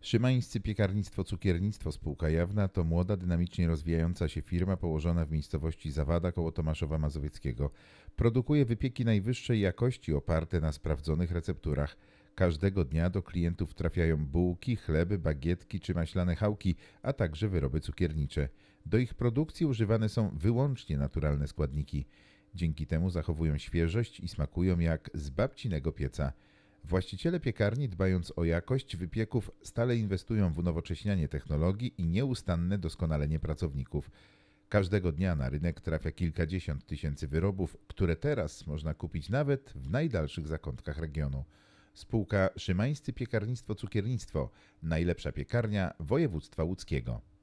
Szymańscy Piekarnictwo Cukiernictwo Spółka Jawna to młoda, dynamicznie rozwijająca się firma położona w miejscowości Zawada koło Tomaszowa Mazowieckiego. Produkuje wypieki najwyższej jakości oparte na sprawdzonych recepturach. Każdego dnia do klientów trafiają bułki, chleby, bagietki czy maślane chałki, a także wyroby cukiernicze. Do ich produkcji używane są wyłącznie naturalne składniki. Dzięki temu zachowują świeżość i smakują jak z babcinego pieca – Właściciele piekarni, dbając o jakość wypieków, stale inwestują w unowocześnianie technologii i nieustanne doskonalenie pracowników. Każdego dnia na rynek trafia kilkadziesiąt tysięcy wyrobów, które teraz można kupić nawet w najdalszych zakątkach regionu. Spółka Szymańscy Piekarnictwo Cukiernictwo, najlepsza piekarnia województwa łódzkiego.